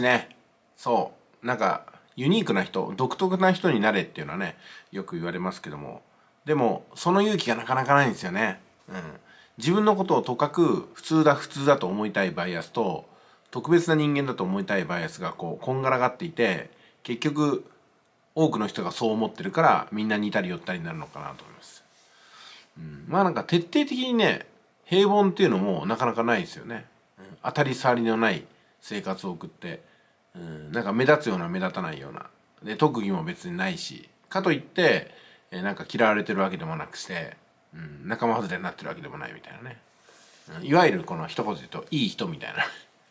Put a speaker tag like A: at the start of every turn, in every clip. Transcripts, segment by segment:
A: ねそうなんかユニークな人独特な人になれっていうのはねよく言われますけどもでもその勇気がなかなかないんですよね、うん、自分のことをとかく普通だ普通だと思いたいバイアスと特別な人間だと思いたいバイアスがこうこんがらがっていて結局多くの人がそう思ってるからみんな似たり寄ったりになるのかなと思います、うん、まあなんか徹底的にね平凡っていうのもなかなかないですよね、うん、当たり障りのない生活を送って、うん、なんか目立つような目立たないようなで特技も別にないしかといって、えー、なんか嫌われてるわけでもなくして、うん、仲間外れになってるわけでもないみたいなね、うん、いわゆるこの一言で言うといい人みたいな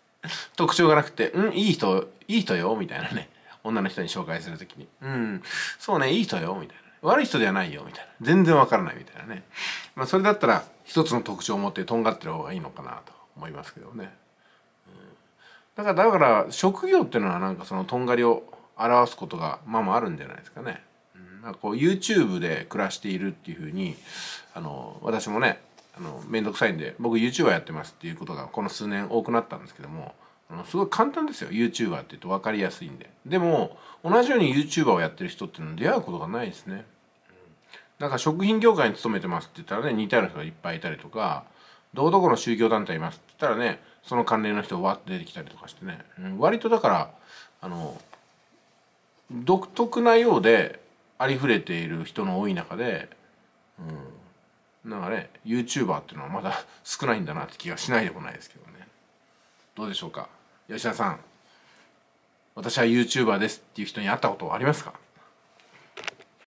A: 特徴がなくて「うんいい人いい人よ」みたいなね女の人に紹介する時に「うんそうねいい人よ」みたいな。悪い人ではないよみたいな全然わからないみたいなね、まあ、それだったら一つの特徴を持ってとんがってる方がいいのかなと思いますけどね。だからだから職業っていうのはなんかそのとんがりを表すことがまあまああるんじゃないですかね。なんかこう YouTube で暮らしているっていうふうにあの私もねあの面倒くさいんで僕 YouTuber やってますっていうことがこの数年多くなったんですけどもあのすごい簡単ですよ YouTuber って言うと分かりやすいんででも同じように YouTuber をやってる人っていうのは出会うことがないですね。なんか食品業界に勤めてますって言ったらね似たような人がいっぱいいたりとかどこどこの宗教団体いますって言ったらねその関連の人わって出てきたりとかしてね、うん、割とだからあの独特なようでありふれている人の多い中で、うん、なんかね YouTuber っていうのはまだ少ないんだなって気がしないでもないですけどねどうでしょうか吉田さん私は YouTuber ですっていう人に会ったことはありますか